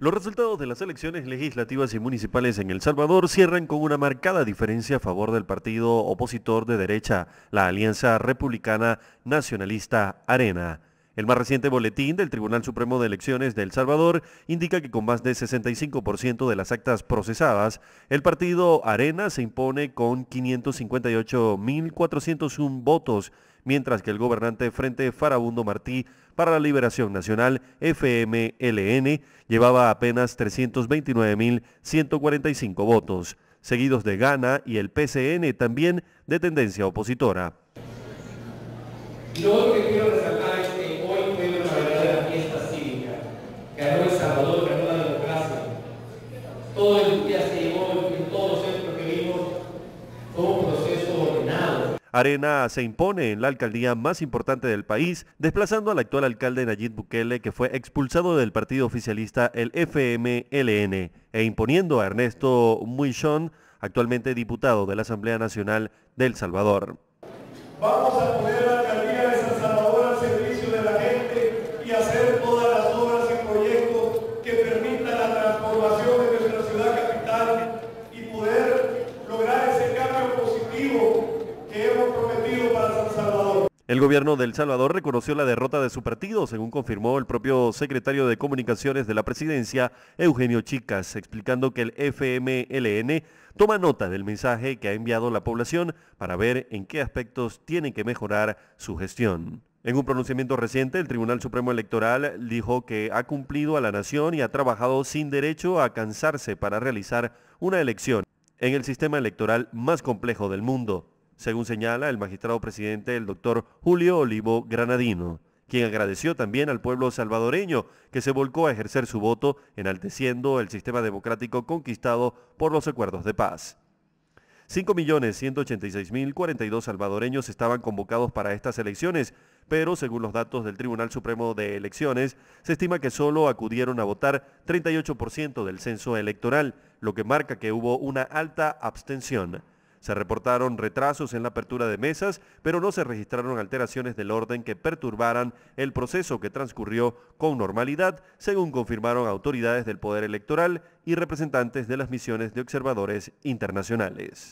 Los resultados de las elecciones legislativas y municipales en El Salvador cierran con una marcada diferencia a favor del partido opositor de derecha, la Alianza Republicana Nacionalista Arena. El más reciente boletín del Tribunal Supremo de Elecciones de El Salvador indica que con más de 65% de las actas procesadas, el partido Arena se impone con 558.401 votos mientras que el gobernante Frente Farabundo Martí para la Liberación Nacional, FMLN, llevaba apenas 329.145 votos, seguidos de Gana y el PCN también de tendencia opositora. Arena se impone en la alcaldía más importante del país, desplazando al actual alcalde Nayib Bukele, que fue expulsado del partido oficialista el FMLN, e imponiendo a Ernesto Muichón, actualmente diputado de la Asamblea Nacional del Salvador. El gobierno del Salvador reconoció la derrota de su partido, según confirmó el propio secretario de Comunicaciones de la Presidencia, Eugenio Chicas, explicando que el FMLN toma nota del mensaje que ha enviado la población para ver en qué aspectos tiene que mejorar su gestión. En un pronunciamiento reciente, el Tribunal Supremo Electoral dijo que ha cumplido a la nación y ha trabajado sin derecho a cansarse para realizar una elección en el sistema electoral más complejo del mundo según señala el magistrado presidente, el doctor Julio Olivo Granadino, quien agradeció también al pueblo salvadoreño que se volcó a ejercer su voto enalteciendo el sistema democrático conquistado por los acuerdos de paz. 5.186.042 salvadoreños estaban convocados para estas elecciones, pero según los datos del Tribunal Supremo de Elecciones, se estima que solo acudieron a votar 38% del censo electoral, lo que marca que hubo una alta abstención. Se reportaron retrasos en la apertura de mesas, pero no se registraron alteraciones del orden que perturbaran el proceso que transcurrió con normalidad, según confirmaron autoridades del Poder Electoral y representantes de las misiones de observadores internacionales.